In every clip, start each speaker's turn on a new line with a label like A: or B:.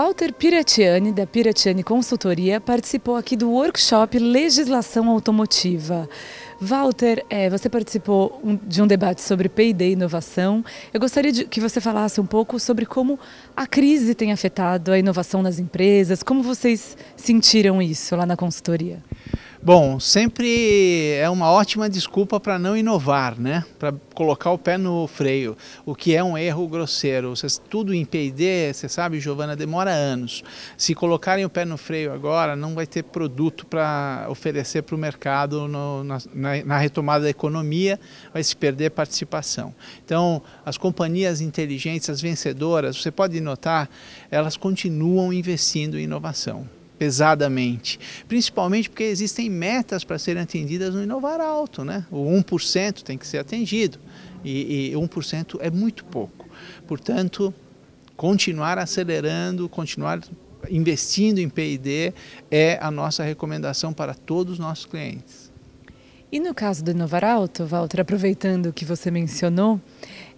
A: Walter Piratiani, da Piratiani Consultoria, participou aqui do workshop Legislação Automotiva. Walter, é, você participou de um debate sobre P&D e inovação. Eu gostaria de, que você falasse um pouco sobre como a crise tem afetado a inovação nas empresas, como vocês sentiram isso lá na consultoria.
B: Bom, sempre é uma ótima desculpa para não inovar, né? Para colocar o pé no freio, o que é um erro grosseiro. Você, tudo em P&D, você sabe, Giovana, demora anos. Se colocarem o pé no freio agora, não vai ter produto para oferecer para o mercado no, na, na retomada da economia, vai se perder participação. Então, as companhias inteligentes, as vencedoras, você pode notar, elas continuam investindo em inovação pesadamente, principalmente porque existem metas para serem atendidas no Inovar Alto, né? O 1% tem que ser atendido e, e 1% é muito pouco. Portanto, continuar acelerando, continuar investindo em P&D é a nossa recomendação para todos os nossos clientes.
A: E no caso do Inovar Alto, Walter, aproveitando o que você mencionou,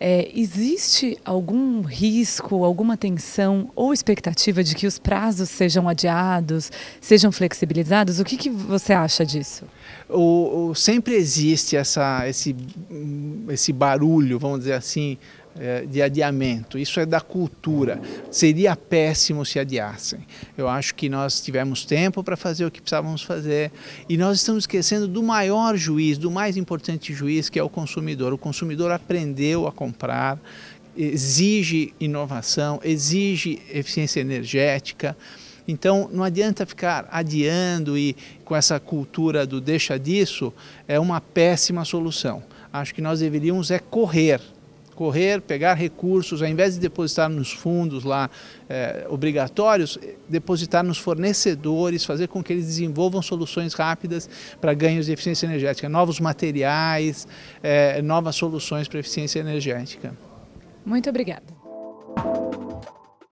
A: é, existe algum risco, alguma tensão ou expectativa de que os prazos sejam adiados, sejam flexibilizados? O que, que você acha disso?
B: O, o, sempre existe essa, esse, hum, esse barulho, vamos dizer assim, é, de adiamento, isso é da cultura. Seria péssimo se adiassem. Eu acho que nós tivemos tempo para fazer o que precisávamos fazer e nós estamos esquecendo do maior juiz, do mais importante juiz, que é o consumidor. O consumidor aprendeu a comprar, exige inovação, exige eficiência energética. Então não adianta ficar adiando e com essa cultura do deixa disso, é uma péssima solução. Acho que nós deveríamos é correr correr, pegar recursos, ao invés de depositar nos fundos lá é, obrigatórios, depositar nos fornecedores, fazer com que eles desenvolvam soluções rápidas para ganhos de eficiência energética, novos materiais, é, novas soluções para eficiência energética.
A: Muito obrigada.